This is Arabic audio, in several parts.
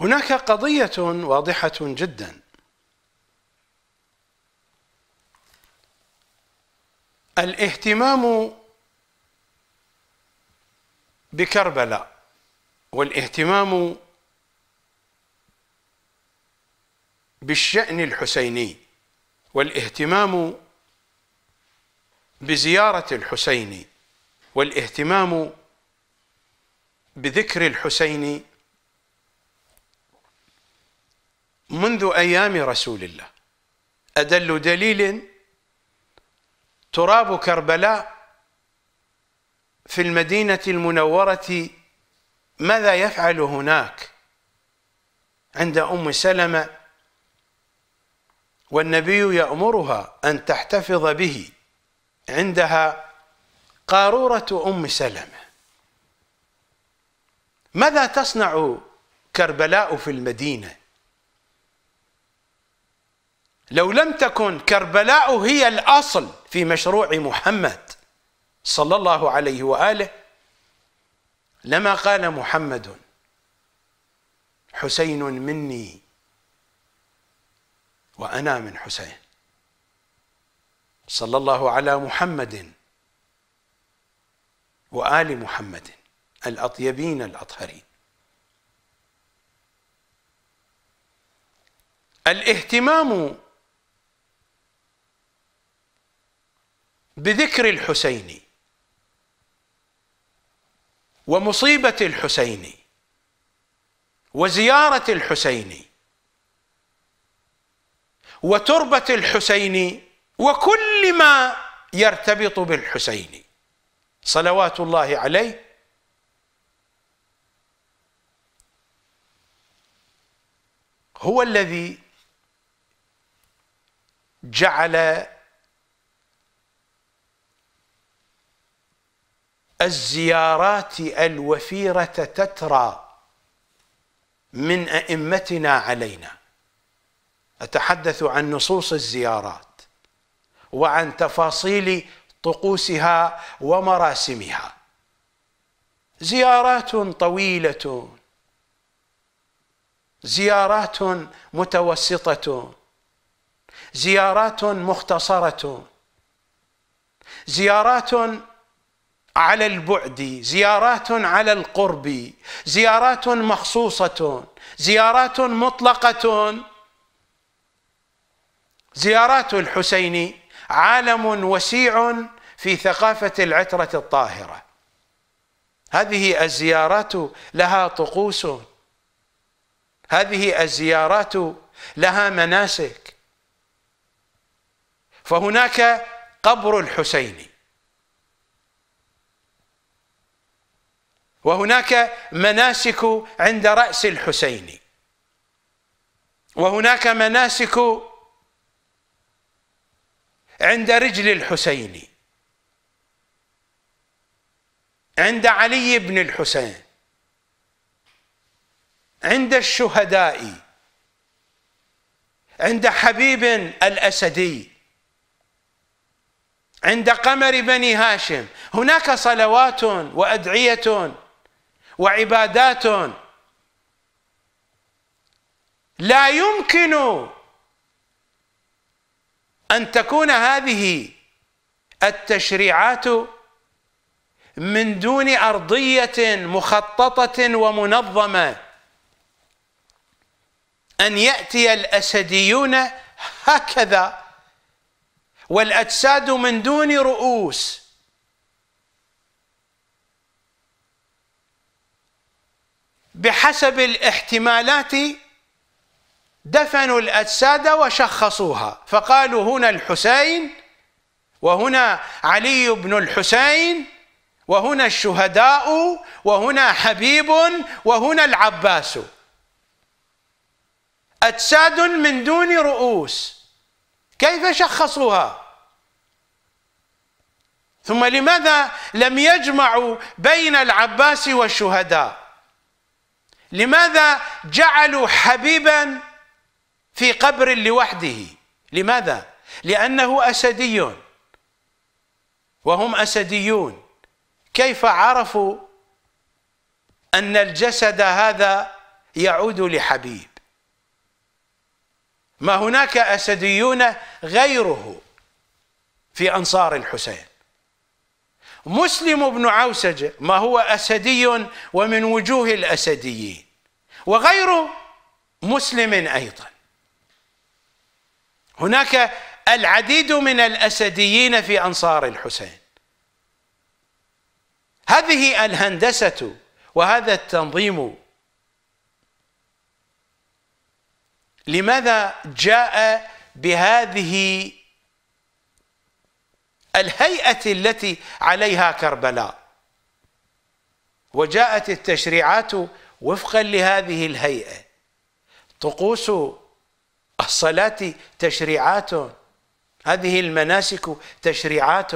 هناك قضية واضحة جدا الاهتمام بكربلاء والاهتمام بالشأن الحسيني والاهتمام بزيارة الحسين والاهتمام بذكر الحسين منذ أيام رسول الله أدل دليل تراب كربلاء في المدينة المنورة ماذا يفعل هناك عند أم سلمة والنبي يأمرها أن تحتفظ به عندها قارورة أم سلمة ماذا تصنع كربلاء في المدينة لو لم تكن كربلاء هي الأصل في مشروع محمد صلى الله عليه وآله لما قال محمد حسين مني وأنا من حسين صلى الله على محمد وآل محمد الأطيبين الأطهرين الاهتمام بذكر الحسين ومصيبة الحسين وزيارة الحسين وتربة الحسين وكل ما يرتبط بالحسين صلوات الله عليه هو الذي جعل الزيارات الوفيرة تترى من أئمتنا علينا أتحدث عن نصوص الزيارات وعن تفاصيل طقوسها ومراسمها زيارات طويلة زيارات متوسطة زيارات مختصرة زيارات على البعد زيارات على القرب زيارات مخصوصة زيارات مطلقة زيارات الحسين عالم وسيع في ثقافة العترة الطاهرة هذه الزيارات لها طقوس هذه الزيارات لها مناسك فهناك قبر الحسين وهناك مناسك عند رأس الحسين وهناك مناسك عند رجل الحسين عند علي بن الحسين عند الشهداء عند حبيب الأسدي عند قمر بني هاشم هناك صلوات وأدعية وعبادات لا يمكن ان تكون هذه التشريعات من دون ارضيه مخططه ومنظمه ان ياتي الاسديون هكذا والاجساد من دون رؤوس بحسب الاحتمالات دفنوا الأجساد وشخصوها فقالوا هنا الحسين وهنا علي بن الحسين وهنا الشهداء وهنا حبيب وهنا العباس أجساد من دون رؤوس كيف شخصوها ثم لماذا لم يجمعوا بين العباس والشهداء لماذا جعلوا حبيبا في قبر لوحده لماذا لانه اسدي وهم اسديون كيف عرفوا ان الجسد هذا يعود لحبيب ما هناك اسديون غيره في انصار الحسين مسلم بن عوسجة ما هو أسدي ومن وجوه الأسديين وغير مسلم أيضا هناك العديد من الأسديين في أنصار الحسين هذه الهندسة وهذا التنظيم لماذا جاء بهذه الهيئة التي عليها كربلاء وجاءت التشريعات وفقا لهذه الهيئة طقوس الصلاة تشريعات هذه المناسك تشريعات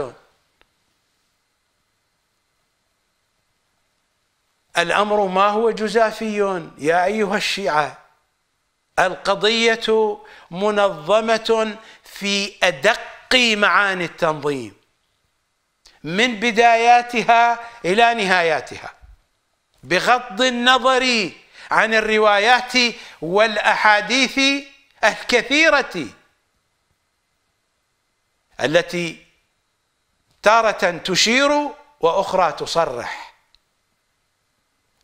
الأمر ما هو جزافي يا أيها الشيعة القضية منظمة في أدق تلقي معاني التنظيم من بداياتها إلى نهاياتها بغض النظر عن الروايات والأحاديث الكثيرة التي تارة تشير وأخرى تصرح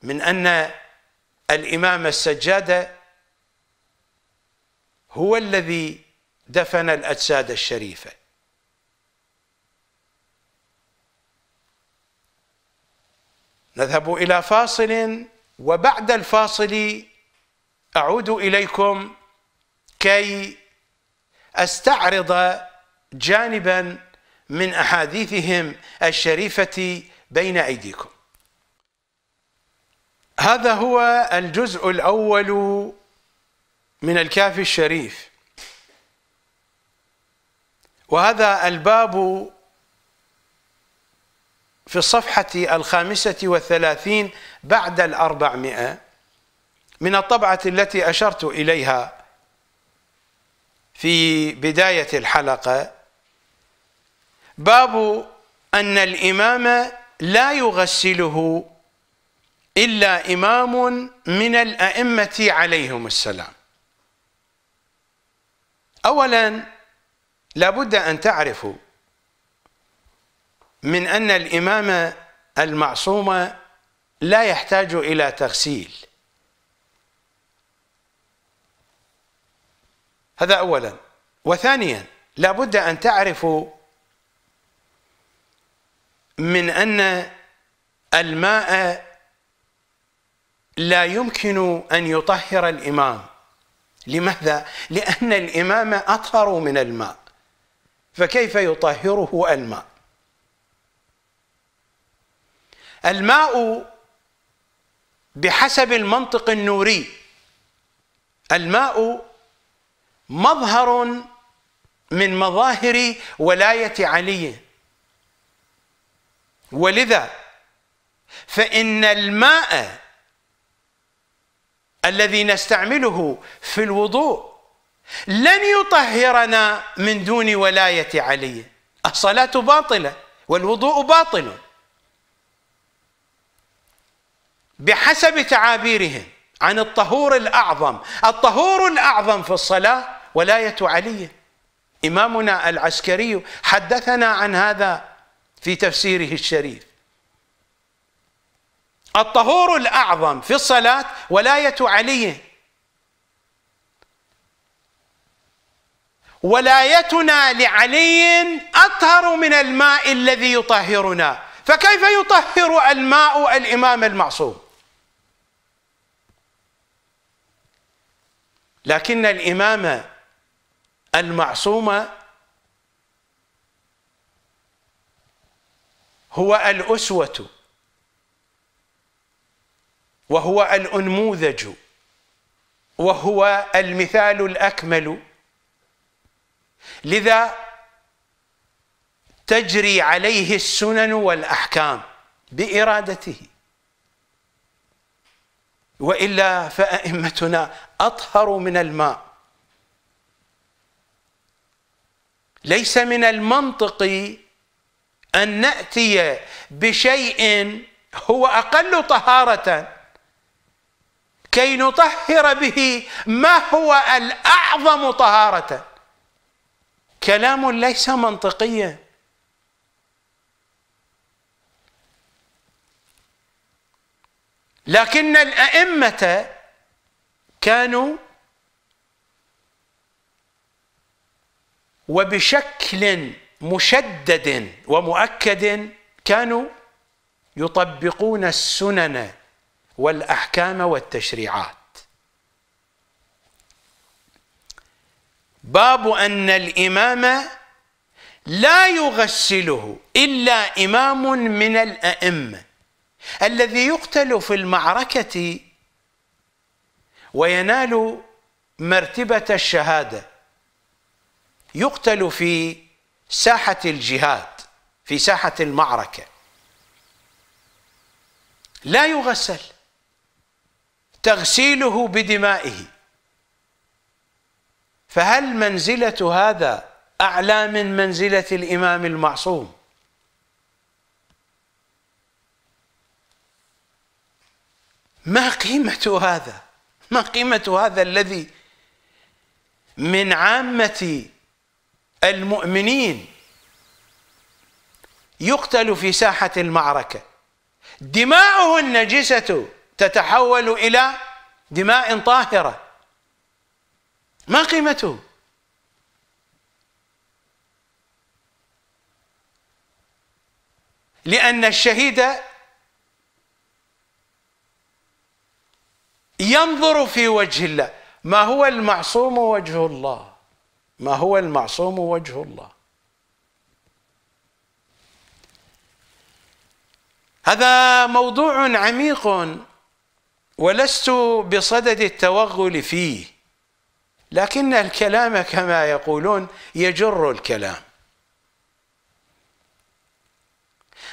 من أن الإمام السجاد هو الذي دفن الأجساد الشريفة نذهب إلى فاصل وبعد الفاصل أعود إليكم كي أستعرض جانبا من أحاديثهم الشريفة بين أيديكم هذا هو الجزء الأول من الكافي الشريف وهذا الباب في الصفحة الخامسة والثلاثين بعد الأربعمائة من الطبعة التي أشرت إليها في بداية الحلقة باب أن الإمام لا يغسله إلا إمام من الأئمة عليهم السلام أولاً لابد أن تعرفوا من أن الإمامة المعصومة لا يحتاج إلى تغسيل هذا أولا وثانيا لابد أن تعرفوا من أن الماء لا يمكن أن يطهر الإمام لماذا؟ لأن الإمامة أطهر من الماء فكيف يطهره الماء الماء بحسب المنطق النوري الماء مظهر من مظاهر ولايه علي ولذا فان الماء الذي نستعمله في الوضوء لن يطهرنا من دون ولاية علي الصلاة باطلة والوضوء باطل بحسب تعابيرهم عن الطهور الأعظم الطهور الأعظم في الصلاة ولاية علي إمامنا العسكري حدثنا عن هذا في تفسيره الشريف الطهور الأعظم في الصلاة ولاية علي ولايتنا لعلي اطهر من الماء الذي يطهرنا فكيف يطهر الماء الامام المعصوم لكن الامام المعصوم هو الاسوه وهو الانموذج وهو المثال الاكمل لذا تجري عليه السنن والاحكام بارادته والا فائمتنا اطهر من الماء ليس من المنطقي ان ناتي بشيء هو اقل طهاره كي نطهر به ما هو الاعظم طهاره كلام ليس منطقيا لكن الأئمة كانوا وبشكل مشدد ومؤكد كانوا يطبقون السنن والأحكام والتشريعات باب أن الإمام لا يغسله إلا إمام من الأئمة الذي يقتل في المعركة وينال مرتبة الشهادة يقتل في ساحة الجهاد في ساحة المعركة لا يغسل تغسيله بدمائه فهل منزلة هذا أعلى من منزلة الإمام المعصوم ما قيمة هذا ما قيمة هذا الذي من عامة المؤمنين يقتل في ساحة المعركة دماؤه النجسة تتحول إلى دماء طاهرة ما قيمته لأن الشهيد ينظر في وجه الله ما هو المعصوم وجه الله ما هو المعصوم وجه الله هذا موضوع عميق ولست بصدد التوغل فيه لكن الكلام كما يقولون يجر الكلام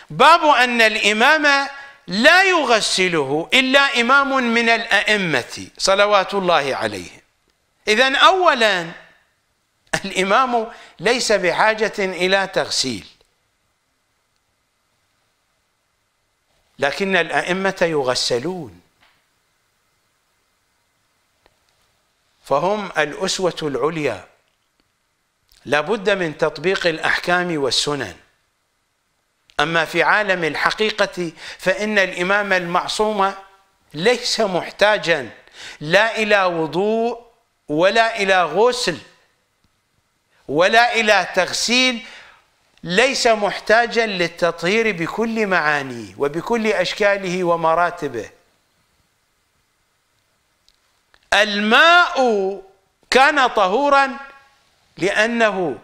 باب أن الإمام لا يغسله إلا إمام من الأئمة صلوات الله عليه إذا أولا الإمام ليس بحاجة إلى تغسيل لكن الأئمة يغسلون فهم الأسوة العليا لابد من تطبيق الأحكام والسنن أما في عالم الحقيقة فإن الإمام المعصوم ليس محتاجا لا إلى وضوء ولا إلى غسل ولا إلى تغسيل ليس محتاجا للتطهير بكل معانيه وبكل أشكاله ومراتبه الماء كان طهورا لأنه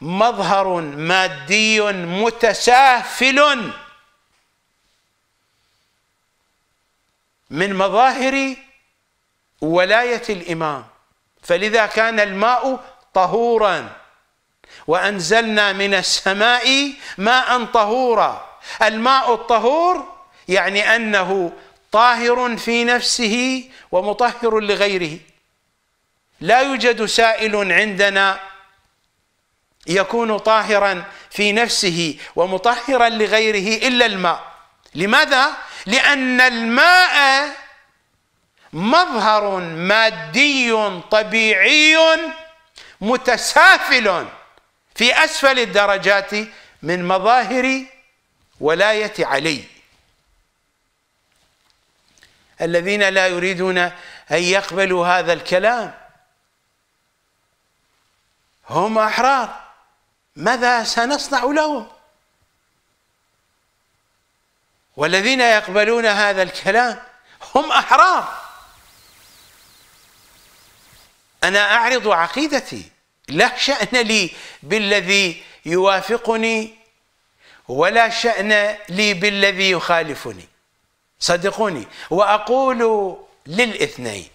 مظهر مادي متسافل من مظاهر ولاية الإمام فلذا كان الماء طهورا وأنزلنا من السماء ماء طهورا الماء الطهور يعني أنه طاهر في نفسه ومطهر لغيره لا يوجد سائل عندنا يكون طاهرا في نفسه ومطهرا لغيره الا الماء لماذا لان الماء مظهر مادي طبيعي متسافل في اسفل الدرجات من مظاهر ولايه علي الذين لا يريدون أن يقبلوا هذا الكلام هم أحرار ماذا سنصنع لهم والذين يقبلون هذا الكلام هم أحرار أنا أعرض عقيدتي لا شأن لي بالذي يوافقني ولا شأن لي بالذي يخالفني صدقوني وأقول للاثنين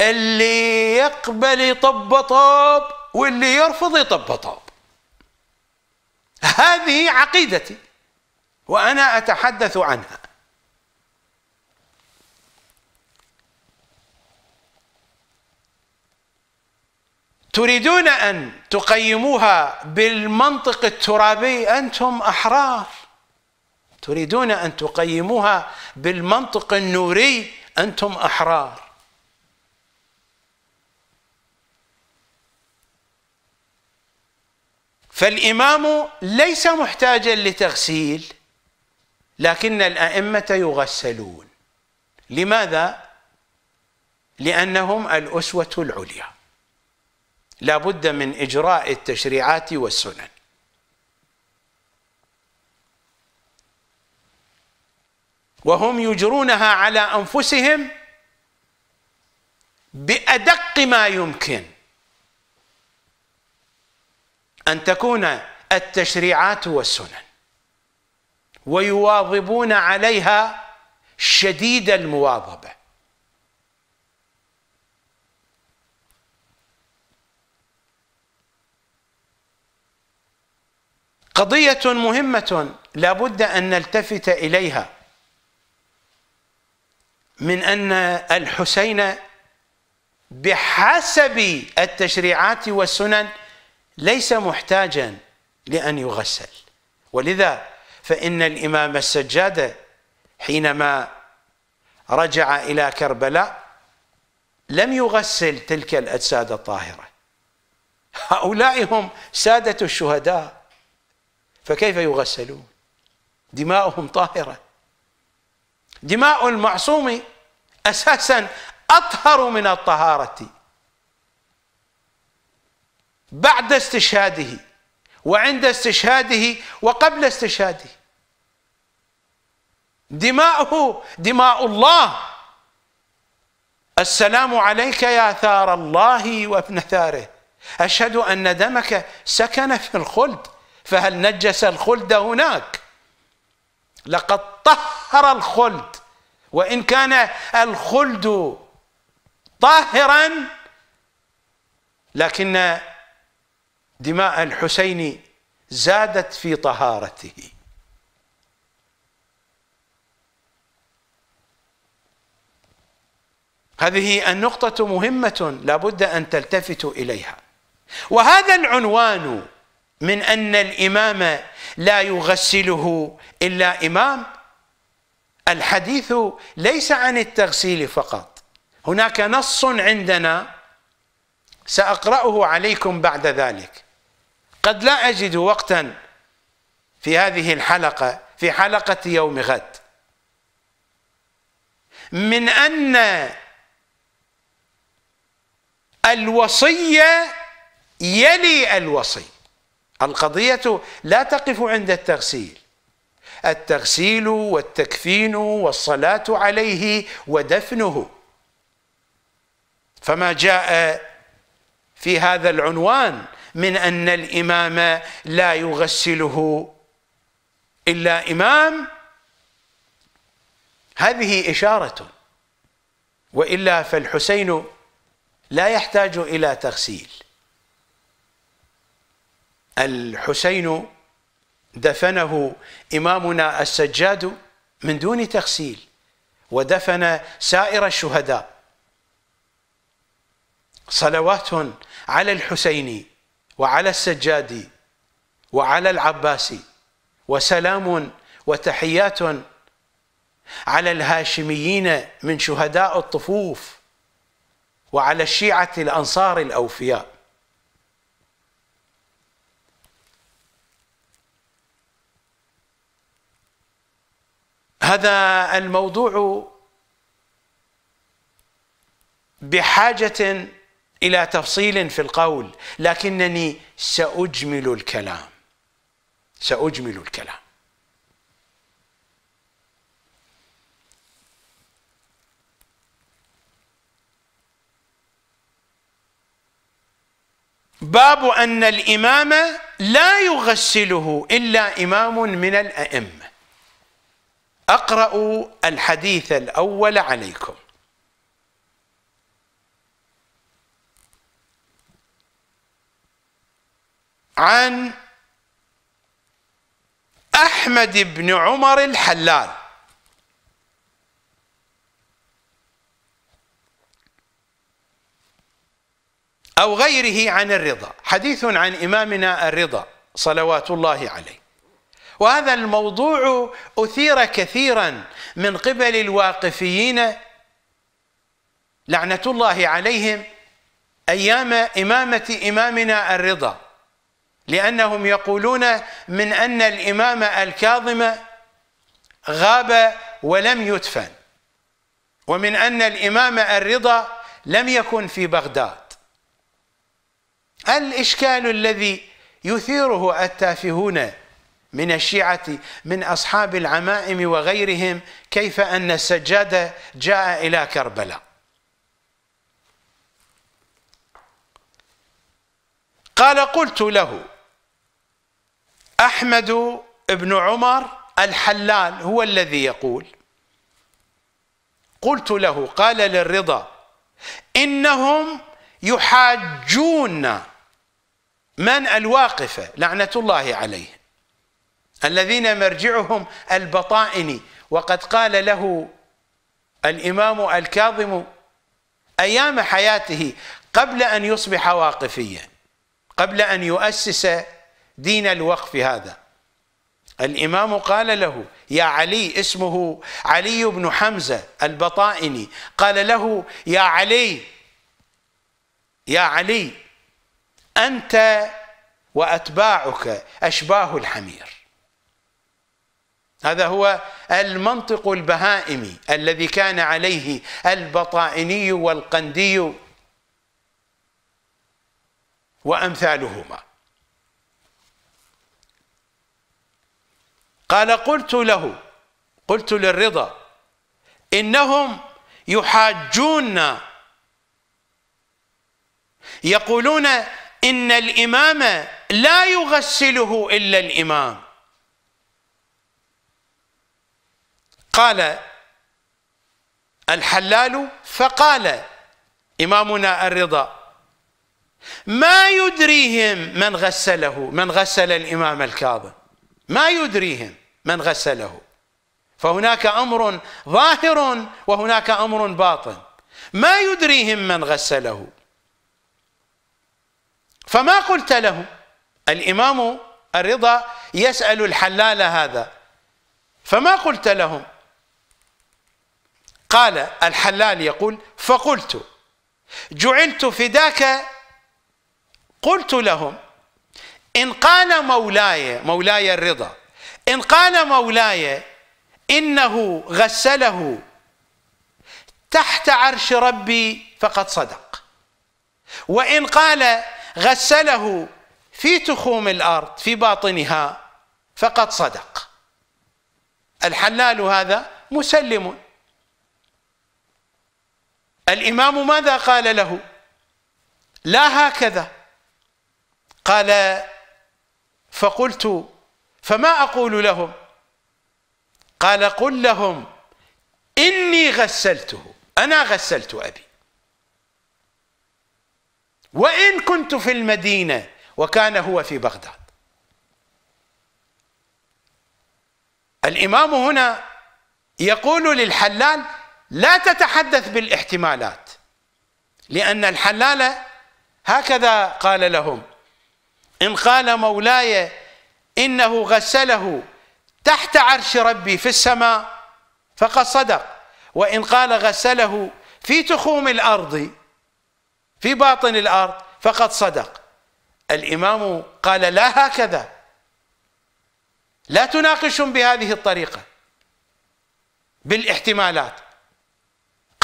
اللي يقبل يطبطب واللي يرفض يطبطب هذه عقيدتي وأنا أتحدث عنها تريدون أن تقيموها بالمنطق الترابي أنتم أحرار تريدون ان تقيموها بالمنطق النوري انتم احرار فالامام ليس محتاجا لتغسيل لكن الائمه يغسلون لماذا لانهم الاسوه العليا لا بد من اجراء التشريعات والسنن وهم يجرونها على انفسهم بادق ما يمكن ان تكون التشريعات والسنن ويواظبون عليها شديد المواظبه قضيه مهمه لابد ان نلتفت اليها من أن الحسين بحسب التشريعات والسنن ليس محتاجا لأن يغسل ولذا فإن الإمام السجاد حينما رجع إلى كربلاء لم يغسل تلك الأجساد الطاهرة هؤلاء هم سادة الشهداء فكيف يغسلون دماؤهم طاهرة دماء المعصوم اساسا اطهر من الطهاره بعد استشهاده وعند استشهاده وقبل استشهاده دماؤه دماء الله السلام عليك يا ثار الله وابن ثاره أشهد أن دمك سكن في الخلد فهل نجس الخلد هناك لقد طهر الخلد وإن كان الخلد طاهرا لكن دماء الحسين زادت في طهارته هذه النقطة مهمة لابد أن تلتفتوا إليها وهذا العنوان من أن الإمام لا يغسله إلا إمام الحديث ليس عن التغسيل فقط هناك نص عندنا سأقرأه عليكم بعد ذلك قد لا أجد وقتا في هذه الحلقة في حلقة يوم غد من أن الوصية يلي الوصي القضية لا تقف عند التغسيل التغسيل والتكفين والصلاة عليه ودفنه فما جاء في هذا العنوان من أن الإمام لا يغسله إلا إمام هذه إشارة وإلا فالحسين لا يحتاج إلى تغسيل الحسين دفنه إمامنا السجاد من دون تغسيل ودفن سائر الشهداء صلوات على الحسين وعلى السجاد وعلى العباس وسلام وتحيات على الهاشميين من شهداء الطفوف وعلى الشيعة الأنصار الأوفياء هذا الموضوع بحاجه الى تفصيل في القول لكنني ساجمل الكلام ساجمل الكلام باب ان الامام لا يغسله الا امام من الائمه أقرأ الحديث الأول عليكم عن أحمد بن عمر الحلال أو غيره عن الرضا حديث عن إمامنا الرضا صلوات الله عليه وهذا الموضوع أثير كثيرا من قبل الواقفيين لعنة الله عليهم أيام إمامة إمامنا الرضا لأنهم يقولون من أن الإمام الكاظم غاب ولم يدفن ومن أن الإمام الرضا لم يكن في بغداد الإشكال الذي يثيره التافهون من الشيعة من أصحاب العمائم وغيرهم كيف أن السجادة جاء إلى كربلاء قال قلت له أحمد بن عمر الحلال هو الذي يقول قلت له قال للرضا إنهم يحاجون من الواقفة لعنة الله عليه الذين مرجعهم البطائن وقد قال له الامام الكاظم ايام حياته قبل ان يصبح واقفيا قبل ان يؤسس دين الوقف هذا الامام قال له يا علي اسمه علي بن حمزه البطائني قال له يا علي يا علي انت واتباعك اشباه الحمير هذا هو المنطق البهائمي الذي كان عليه البطائني والقندي وامثالهما قال قلت له قلت للرضا انهم يحاجون يقولون ان الامام لا يغسله الا الامام قال الحلال فقال إمامنا الرضا ما يدريهم من غسله من غسل الإمام الكاظم ما يدريهم من غسله فهناك أمر ظاهر وهناك أمر باطن ما يدريهم من غسله فما قلت له الإمام الرضا يسأل الحلال هذا فما قلت لهم قال الحلال يقول فقلت جعلت فداك قلت لهم إن قال مولاي مولاي الرضا إن قال مولاي إنه غسله تحت عرش ربي فقد صدق وإن قال غسله في تخوم الأرض في باطنها فقد صدق الحلال هذا مسلم الإمام ماذا قال له لا هكذا قال فقلت فما أقول لهم قال قل لهم إني غسلته أنا غسلت أبي وإن كنت في المدينة وكان هو في بغداد الإمام هنا يقول للحلال لا تتحدث بالاحتمالات لأن الحلال هكذا قال لهم إن قال مولاي إنه غسله تحت عرش ربي في السماء فقد صدق وإن قال غسله في تخوم الأرض في باطن الأرض فقد صدق الإمام قال لا هكذا لا تناقشهم بهذه الطريقة بالاحتمالات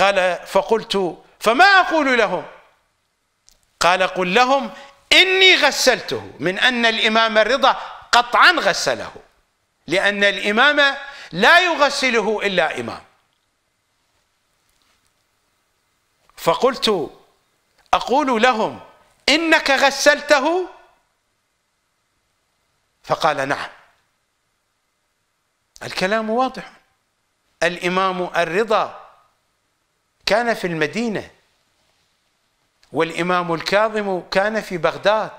قال فقلت فما أقول لهم قال قل لهم إني غسلته من أن الإمام الرضا قطعا غسله لأن الإمام لا يغسله إلا إمام فقلت أقول لهم إنك غسلته فقال نعم الكلام واضح الإمام الرضا كان في المدينة والإمام الكاظم كان في بغداد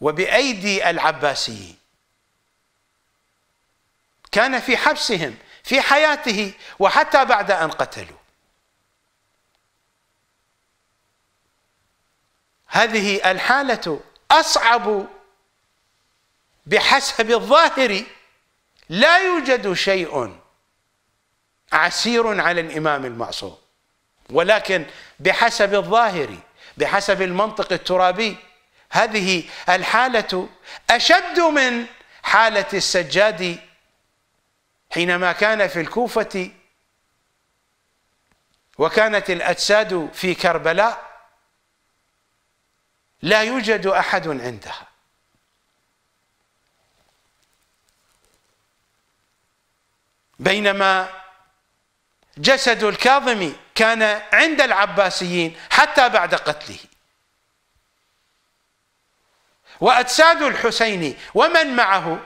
وبأيدي العباسيين كان في حبسهم في حياته وحتى بعد أن قتلوا هذه الحالة أصعب بحسب الظاهر لا يوجد شيء عسير على الإمام المعصوم ولكن بحسب الظاهر بحسب المنطق الترابي هذه الحالة أشد من حالة السجاد حينما كان في الكوفة وكانت الأجساد في كربلاء لا يوجد أحد عندها بينما جسد الكاظم كان عند العباسيين حتى بعد قتله واجساد الحسين ومن معه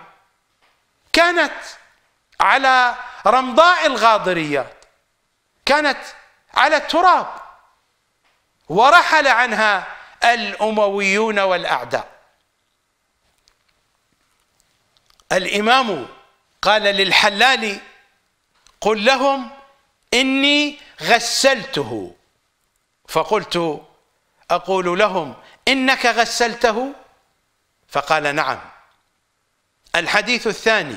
كانت على رمضاء الغاضريات كانت على التراب ورحل عنها الامويون والاعداء الامام قال للحلال قل لهم اني غسلته فقلت أقول لهم إنك غسلته فقال نعم الحديث الثاني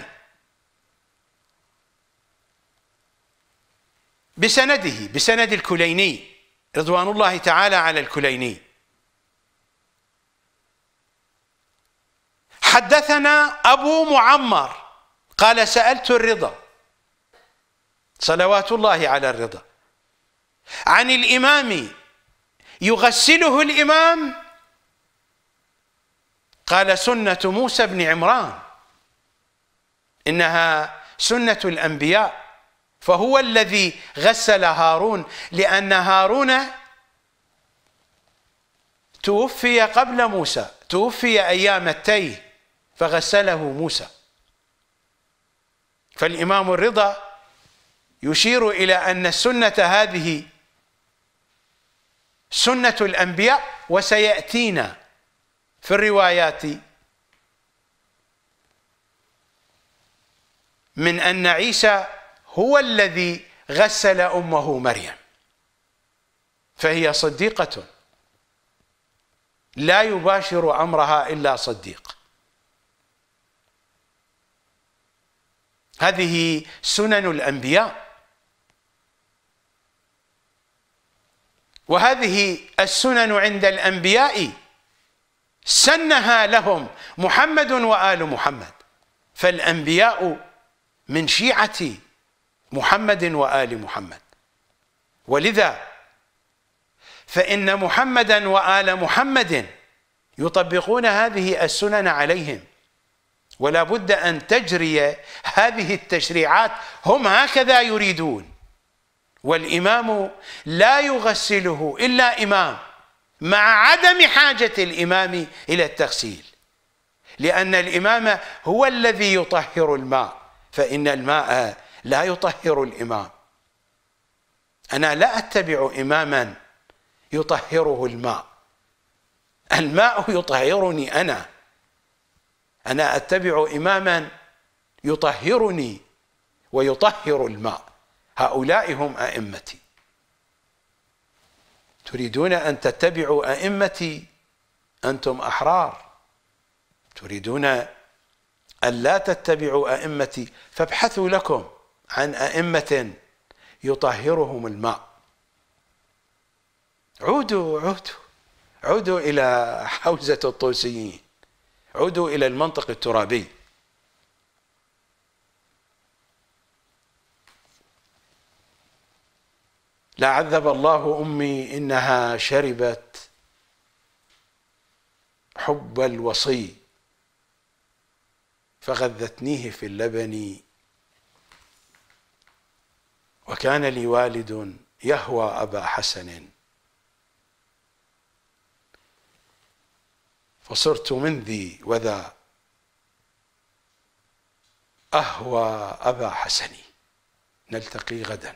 بسنده بسند الكليني رضوان الله تعالى على الكليني حدثنا أبو معمر قال سألت الرضا صلوات الله على الرضا عن الإمام يغسله الإمام قال سنة موسى بن عمران إنها سنة الأنبياء فهو الذي غسل هارون لأن هارون توفي قبل موسى توفي أيام التيه فغسله موسى فالإمام الرضا يشير إلى أن السنة هذه سنة الأنبياء وسيأتينا في الروايات من أن عيسى هو الذي غسل أمه مريم فهي صديقة لا يباشر أمرها إلا صديق هذه سنن الأنبياء وهذه السنن عند الأنبياء سنها لهم محمد وآل محمد فالأنبياء من شيعة محمد وآل محمد ولذا فإن محمدا وآل محمد يطبقون هذه السنن عليهم ولا بد أن تجري هذه التشريعات هم هكذا يريدون والإمام لا يغسله إلا إمام مع عدم حاجة الإمام إلى التغسيل لأن الإمام هو الذي يطهر الماء فإن الماء لا يطهر الإمام أنا لا أتبع إماما يطهره الماء الماء يطهرني أنا أنا أتبع إماما يطهرني ويطهر الماء هؤلاء هم أئمتي تريدون أن تتبعوا أئمتي أنتم أحرار تريدون أن لا تتبعوا أئمتي فابحثوا لكم عن أئمة يطهرهم الماء عودوا عودوا عودوا إلى حوزة الطوسيين عودوا إلى المنطق الترابي لعذب الله امي انها شربت حب الوصي فغذتنيه في اللبن وكان لي والد يهوى ابا حسن فصرت من ذي وذا اهوى ابا حسن نلتقي غدا